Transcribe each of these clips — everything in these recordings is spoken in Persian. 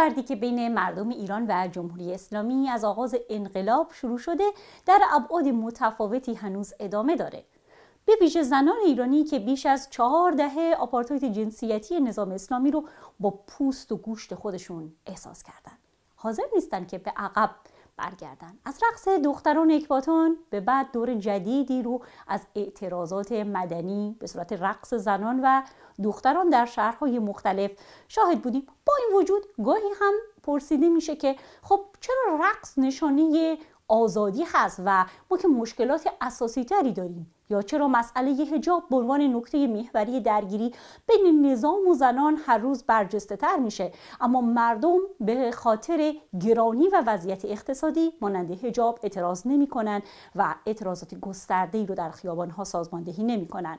نبردی که بین مردم ایران و جمهوری اسلامی از آغاز انقلاب شروع شده در ابعاد متفاوتی هنوز ادامه داره به ویژه زنان ایرانی که بیش از چهار دهه آپارتایت جنسیتی نظام اسلامی رو با پوست و گوشت خودشون احساس کردند حاضر نیستن که به عقب از رقص دختران اکباتان به بعد دور جدیدی رو از اعتراضات مدنی به صورت رقص زنان و دختران در شهرهای مختلف شاهد بودیم با این وجود گاهی هم پرسیده میشه که خب چرا رقص نشانه آزادی هست و ما که مشکلات اساسی تری داریم یا چرا مسئله هجاب به عنوان نکته محوری درگیری بین نظام و زنان هر روز برجسته تر میشه اما مردم به خاطر گرانی و وضعیت اقتصادی مانند هجاب اعتراض نمی کنن و اعتراضات گسترده رو در خیابان ها سازماندهی نمی کنن.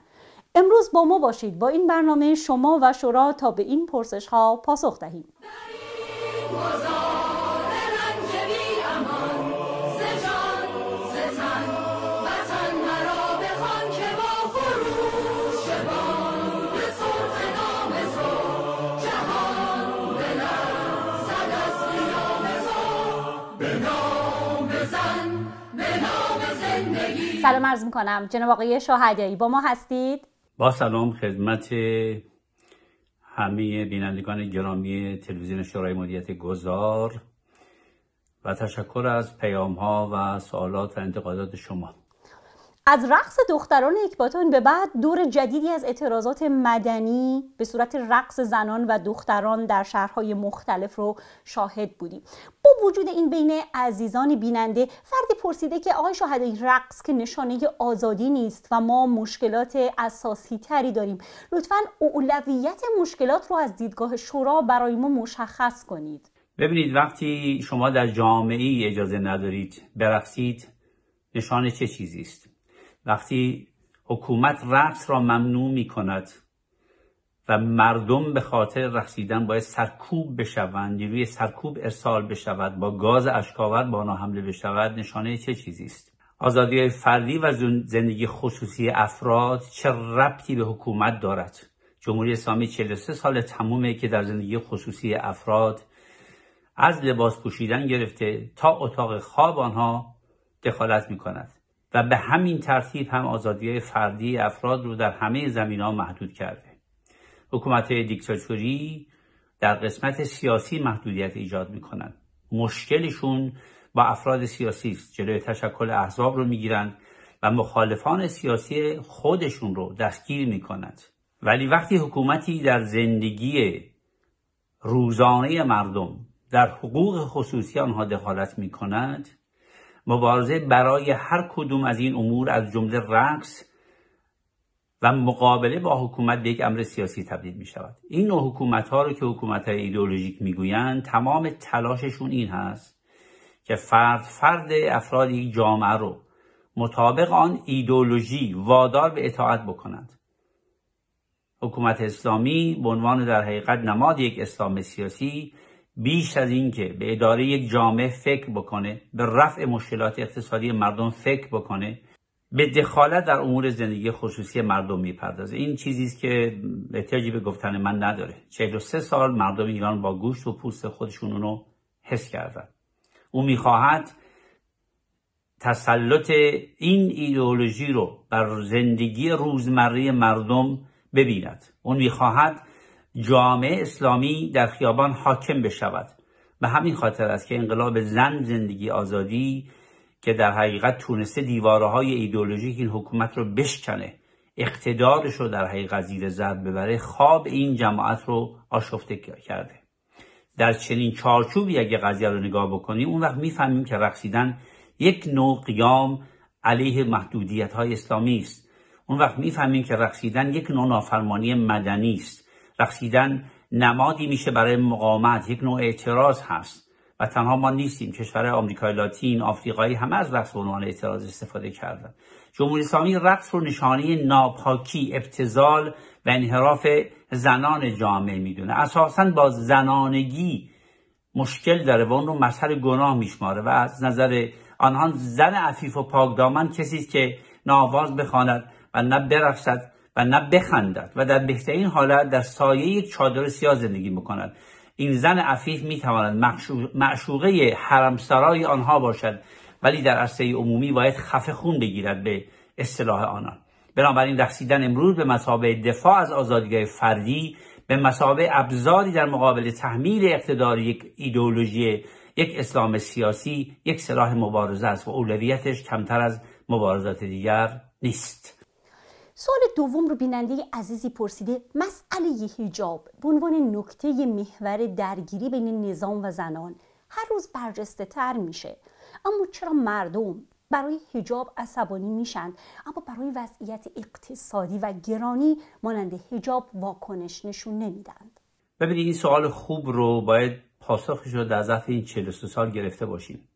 امروز با ما باشید با این برنامه شما و شورا تا به این پرسش ها پاسخ دهیم سلام عرض میکنم جناب آقای شاهدی با ما هستید با سلام خدمت همه بینندگان گرامی تلویزیون شورای مدیریت گذار و تشکر از پیام ها و سوالات و انتقادات شما از رقص دختران اکباتان به بعد دور جدیدی از اعتراضات مدنی به صورت رقص زنان و دختران در شهرهای مختلف رو شاهد بودیم با وجود این بین عزیزان بیننده فردی پرسیده که آقای شاهد این رقص که نشانه آزادی نیست و ما مشکلات اساسی تری داریم لطفا اولویت مشکلات رو از دیدگاه شورا برای ما مشخص کنید ببینید وقتی شما در جامعه اجازه ندارید برقصید نشانه چه چیزی است وقتی حکومت رقص را ممنوع می کند و مردم به خاطر رقصیدن باید سرکوب بشوند نیروی سرکوب ارسال بشود با گاز اشکاور با آنها حمله بشود نشانه چه چیزی است آزادی فردی و زندگی خصوصی افراد چه ربطی به حکومت دارد جمهوری اسلامی 43 سال تمومه که در زندگی خصوصی افراد از لباس پوشیدن گرفته تا اتاق خواب آنها دخالت می کند و به همین ترتیب هم آزادی فردی افراد رو در همه زمین ها محدود کرده حکومت دیکتاتوری در قسمت سیاسی محدودیت ایجاد کنند. مشکلشون با افراد سیاسی است جلوی تشکل احزاب رو گیرند و مخالفان سیاسی خودشون رو دستگیر میکنند ولی وقتی حکومتی در زندگی روزانه مردم در حقوق خصوصی آنها دخالت می کند مبارزه برای هر کدوم از این امور از جمله رقص و مقابله با حکومت به یک امر سیاسی تبدیل می شود این نوع حکومت ها رو که حکومت های ایدئولوژیک میگویند تمام تلاششون این هست که فرد فرد افراد یک جامعه رو مطابق آن ایدئولوژی وادار به اطاعت بکنند حکومت اسلامی به عنوان در حقیقت نماد یک اسلام سیاسی بیش از اینکه به اداره یک جامعه فکر بکنه به رفع مشکلات اقتصادی مردم فکر بکنه به دخالت در امور زندگی خصوصی مردم میپردازه این چیزی است که احتیاجی به گفتن من نداره 43 سال مردم ایران با گوشت و پوست خودشون رو حس کردن او میخواهد تسلط این ایدئولوژی رو بر زندگی روزمره مردم ببیند اون میخواهد جامعه اسلامی در خیابان حاکم بشود به همین خاطر است که انقلاب زن زندگی آزادی که در حقیقت تونسته دیواره های ایدولوژیک این حکومت رو بشکنه اقتدارش رو در حقیقت زیر زد ببره خواب این جماعت رو آشفته کرده در چنین چارچوبی اگه قضیه رو نگاه بکنیم اون وقت میفهمیم که رقصیدن یک نوع قیام علیه محدودیت های اسلامی است اون وقت میفهمیم که رقصیدن یک نوع نافرمانی مدنی است رقصیدن نمادی میشه برای مقاومت یک نوع اعتراض هست و تنها ما نیستیم کشور آمریکای لاتین آفریقایی همه از رقص به عنوان اعتراض استفاده کردن جمهوری اسلامی رقص رو نشانه ناپاکی ابتزال و انحراف زنان جامعه میدونه اساسا با زنانگی مشکل داره و اون رو مظهر گناه میشماره و از نظر آنها زن عفیف و پاکدامن کسی است که ناواز بخواند و نه برقصد و نه بخندد و در بهترین حالت در سایه یک چادر سیاه زندگی بکند این زن عفیف میتواند معشوقه حرمسرای آنها باشد ولی در عرصه عمومی باید خفه خون بگیرد به اصطلاح آنان بنابراین رقصیدن امروز به مسابه دفاع از آزادیگاه فردی به مسابه ابزاری در مقابل تحمیل اقتدار یک ایدولوژی یک اسلام سیاسی یک سلاح مبارزه است و اولویتش کمتر از مبارزات دیگر نیست سوال دوم رو بیننده عزیزی پرسیده مسئله هجاب به عنوان نکته محور درگیری بین نظام و زنان هر روز برجسته تر میشه اما چرا مردم برای هجاب عصبانی میشن اما برای وضعیت اقتصادی و گرانی مانند هجاب واکنش نشون نمیدند ببینید این سوال خوب رو باید پاسخش رو در ظرف این 43 سال گرفته باشیم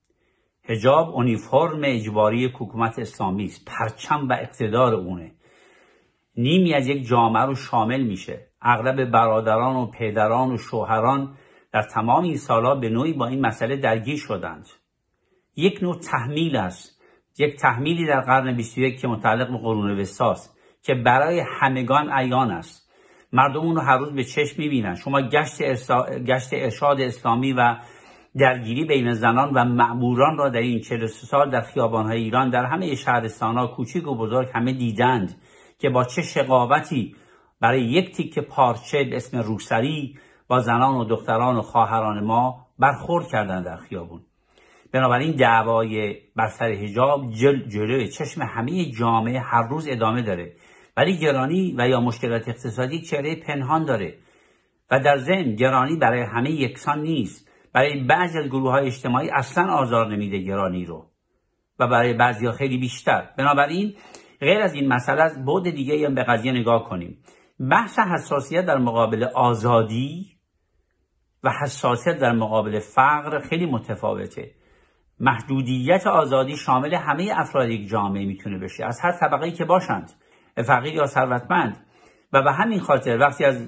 هجاب اونیفرم اجباری حکومت اسلامی است پرچم و اقتدار اونه نیمی از یک جامعه رو شامل میشه اغلب برادران و پدران و شوهران در تمام این سالها به نوعی با این مسئله درگیر شدند یک نوع تحمیل است یک تحمیلی در قرن 21 که متعلق به قرون که برای همگان عیان است مردم اون رو هر روز به چشم میبینند شما گشت, ارسا... ارشاد اسلامی و درگیری بین زنان و معموران را در این 43 سال در خیابانهای ایران در همه شهرستانها کوچیک و بزرگ همه دیدند که با چه شقاوتی برای یک تیک پارچه به اسم روسری با زنان و دختران و خواهران ما برخورد کردن در خیابون بنابراین دعوای بر سر حجاب جلوی چشم همه جامعه هر روز ادامه داره ولی گرانی و یا مشکلات اقتصادی چهره پنهان داره و در ضمن گرانی برای همه یکسان نیست برای بعضی از گروه های اجتماعی اصلا آزار نمیده گرانی رو و برای بعضی خیلی بیشتر بنابراین غیر از این مسئله از بعد دیگه هم به قضیه نگاه کنیم بحث حساسیت در مقابل آزادی و حساسیت در مقابل فقر خیلی متفاوته محدودیت آزادی شامل همه افراد یک جامعه میتونه بشه از هر طبقه که باشند فقیر یا ثروتمند و به همین خاطر وقتی از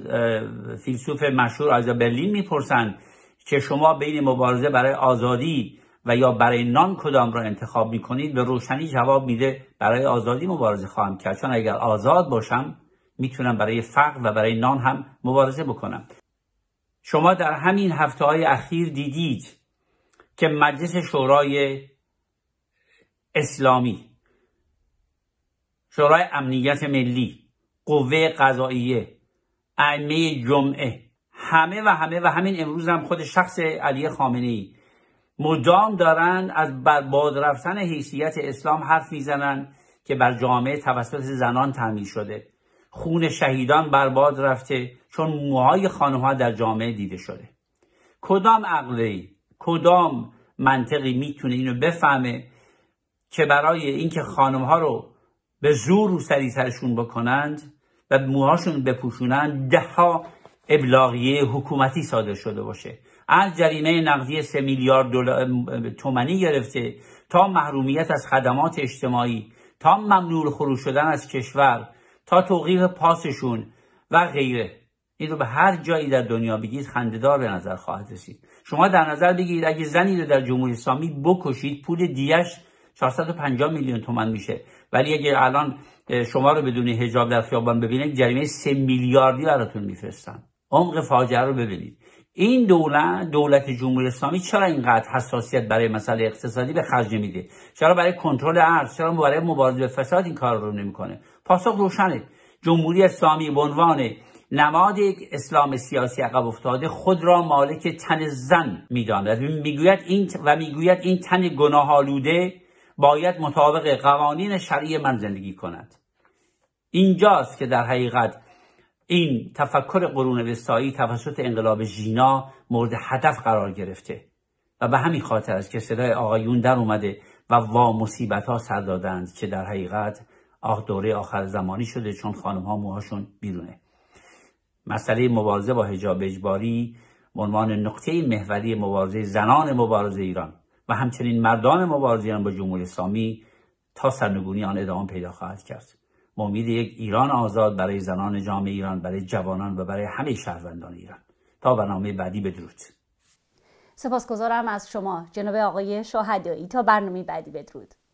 فیلسوف مشهور از برلین میپرسند که شما بین مبارزه برای آزادی و یا برای نان کدام را انتخاب می کنید به روشنی جواب میده برای آزادی مبارزه خواهم کرد چون اگر آزاد باشم میتونم برای فقر و برای نان هم مبارزه بکنم شما در همین هفته های اخیر دیدید که مجلس شورای اسلامی شورای امنیت ملی قوه قضاییه ائمه جمعه همه و همه و همین امروز هم خود شخص علی خامنه ای مدام دارن از برباد رفتن حیثیت اسلام حرف میزنن که بر جامعه توسط زنان تعمیل شده خون شهیدان برباد رفته چون موهای خانمها در جامعه دیده شده کدام عقلی کدام منطقی میتونه اینو بفهمه که برای اینکه خانمها رو به زور رو سری سرشون بکنند و موهاشون بپوشونند ها ابلاغیه حکومتی صادر شده باشه از جریمه نقدی 3 میلیارد دلار تومانی گرفته تا محرومیت از خدمات اجتماعی تا ممنوع خروج شدن از کشور تا توقیف پاسشون و غیره این رو به هر جایی در دنیا بگید خندهدار به نظر خواهد رسید شما در نظر بگیرید اگه زنی رو در جمهوری اسلامی بکشید پول دیش 450 میلیون تومن میشه ولی اگه الان شما رو بدون هجاب در خیابان ببینید جریمه 3 میلیاردی براتون میفرستن عمق فاجعه رو ببینید این دولت دولت جمهوری اسلامی چرا اینقدر حساسیت برای مسئله اقتصادی به خرج نمیده چرا برای کنترل ارز چرا برای مبارزه به فساد این کار رو نمیکنه پاسخ روشنه جمهوری اسلامی به عنوان نماد یک اسلام سیاسی عقب افتاده خود را مالک تن زن میداند میگوید این و میگوید این تن گناه آلوده باید مطابق قوانین شرعی من زندگی کند اینجاست که در حقیقت این تفکر قرون وسطایی توسط انقلاب ژینا مورد هدف قرار گرفته و به همین خاطر است که صدای آقایون در اومده و وا مصیبت ها سر دادند که در حقیقت آخ دوره آخر زمانی شده چون خانم ها موهاشون بیرونه مسئله مبارزه با حجاب اجباری عنوان نقطه محوری مبارزه زنان مبارزه ایران و همچنین مردان مبارزه ایران با جمهوری اسلامی تا سرنگونی آن ادامه پیدا خواهد کرد به امید یک ایران آزاد برای زنان جامعه ایران برای جوانان و برای همه شهروندان ایران تا برنامه بعدی بدرود سپاسگزارم از شما جناب آقای شهدایی تا برنامه بعدی بدرود